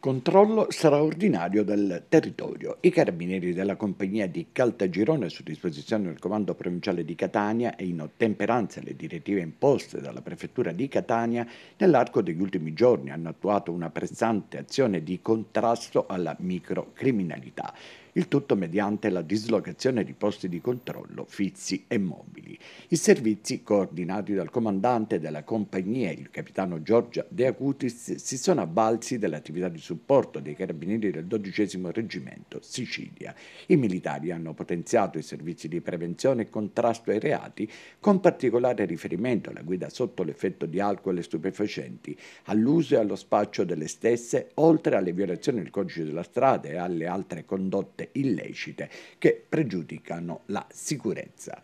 Controllo straordinario del territorio. I carabinieri della compagnia di Caltagirone, su disposizione del comando provinciale di Catania e in ottemperanza alle direttive imposte dalla prefettura di Catania, nell'arco degli ultimi giorni hanno attuato una pressante azione di contrasto alla microcriminalità il tutto mediante la dislocazione di posti di controllo fissi e mobili. I servizi, coordinati dal comandante della compagnia, il capitano Giorgia De Acutis, si sono avvalsi dell'attività di supporto dei carabinieri del XII Reggimento Sicilia. I militari hanno potenziato i servizi di prevenzione e contrasto ai reati, con particolare riferimento alla guida sotto l'effetto di alcol e stupefacenti, all'uso e allo spaccio delle stesse, oltre alle violazioni del codice della strada e alle altre condotte condotte illecite che pregiudicano la sicurezza.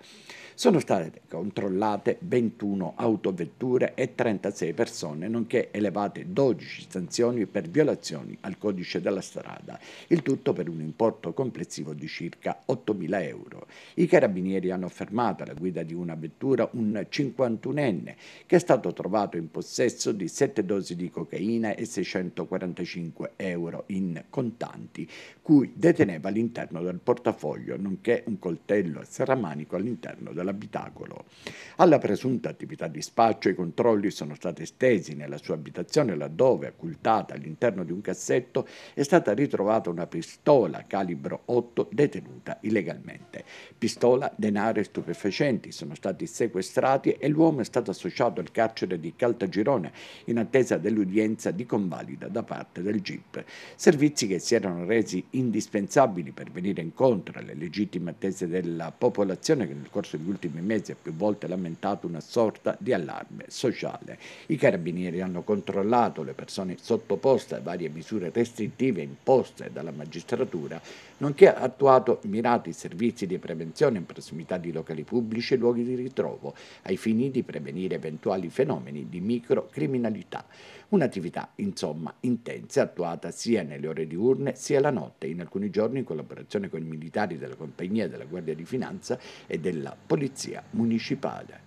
Sono state controllate 21 autovetture e 36 persone, nonché elevate 12 sanzioni per violazioni al codice della strada, il tutto per un importo complessivo di circa 8.000 euro. I carabinieri hanno fermato alla guida di una vettura un 51enne che è stato trovato in possesso di 7 dosi di cocaina e 645 euro in contanti, cui deteneva all'interno del portafoglio, nonché un coltello serramanico all'interno dell'abitacolo. Alla presunta attività di spaccio i controlli sono stati estesi nella sua abitazione laddove, occultata all'interno di un cassetto, è stata ritrovata una pistola calibro 8 detenuta illegalmente. Pistola, denaro e stupefacenti sono stati sequestrati e l'uomo è stato associato al carcere di Caltagirone in attesa dell'udienza di convalida da parte del GIP. Servizi che si erano resi indispensabili per venire incontro alle legittime attese della popolazione che nel corso degli ultimi mesi ha più volte lamentato una sorta di allarme sociale. I carabinieri hanno controllato le persone sottoposte a varie misure restrittive imposte dalla magistratura, nonché attuato mirati servizi di prevenzione in prossimità di locali pubblici e luoghi di ritrovo, ai fini di prevenire eventuali fenomeni di microcriminalità. Un'attività, insomma, intensa, attuata sia nelle ore diurne sia la notte, in alcuni giorni in collaborazione con i militari della Compagnia della Guardia di Finanza e della Polizia Municipale.